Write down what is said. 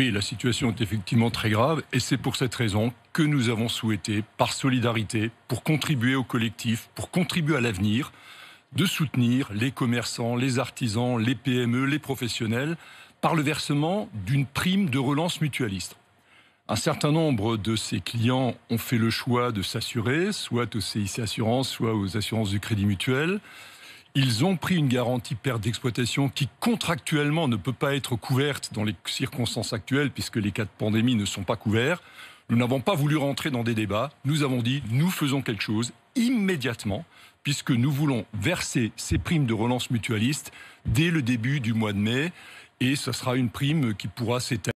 Oui, la situation est effectivement très grave et c'est pour cette raison que nous avons souhaité, par solidarité, pour contribuer au collectif, pour contribuer à l'avenir, de soutenir les commerçants, les artisans, les PME, les professionnels, par le versement d'une prime de relance mutualiste. Un certain nombre de ces clients ont fait le choix de s'assurer, soit aux CIC Assurance, soit aux assurances du Crédit Mutuel. Ils ont pris une garantie perte d'exploitation qui contractuellement ne peut pas être couverte dans les circonstances actuelles puisque les cas de pandémie ne sont pas couverts. Nous n'avons pas voulu rentrer dans des débats. Nous avons dit, nous faisons quelque chose immédiatement puisque nous voulons verser ces primes de relance mutualiste dès le début du mois de mai et ce sera une prime qui pourra s'étaler.